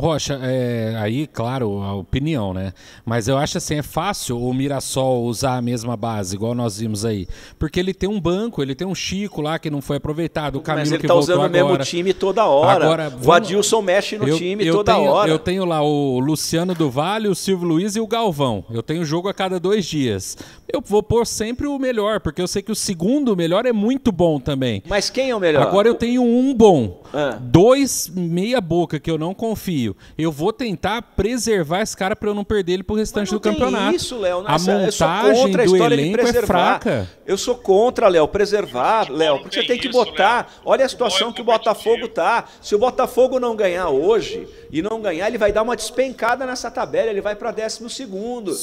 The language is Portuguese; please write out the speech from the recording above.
Rocha, é, aí, claro, a opinião, né? Mas eu acho assim, é fácil o Mirassol usar a mesma base, igual nós vimos aí. Porque ele tem um banco, ele tem um Chico lá que não foi aproveitado, o Camilo Mas ele tá usando agora. o mesmo time toda hora. Agora, vamos... O Adilson mexe no eu, time eu toda tenho, hora. Eu tenho lá o Luciano do Vale, o Silvio Luiz e o Galvão. Eu tenho jogo a cada dois dias. Eu vou pôr sempre o melhor, porque eu sei que o segundo melhor é muito bom também. Mas quem é o melhor? Agora eu tenho um bom é. dois meia boca que eu não confio, eu vou tentar preservar esse cara para eu não perder ele pro restante do campeonato. Isso, Léo. A é montagem do a elenco é fraca. Eu sou contra, Léo, preservar, Léo, porque você tem que botar. Olha a situação é que o Botafogo tá. Se o Botafogo não ganhar hoje e não ganhar, ele vai dar uma despencada nessa tabela, ele vai para décimo segundo.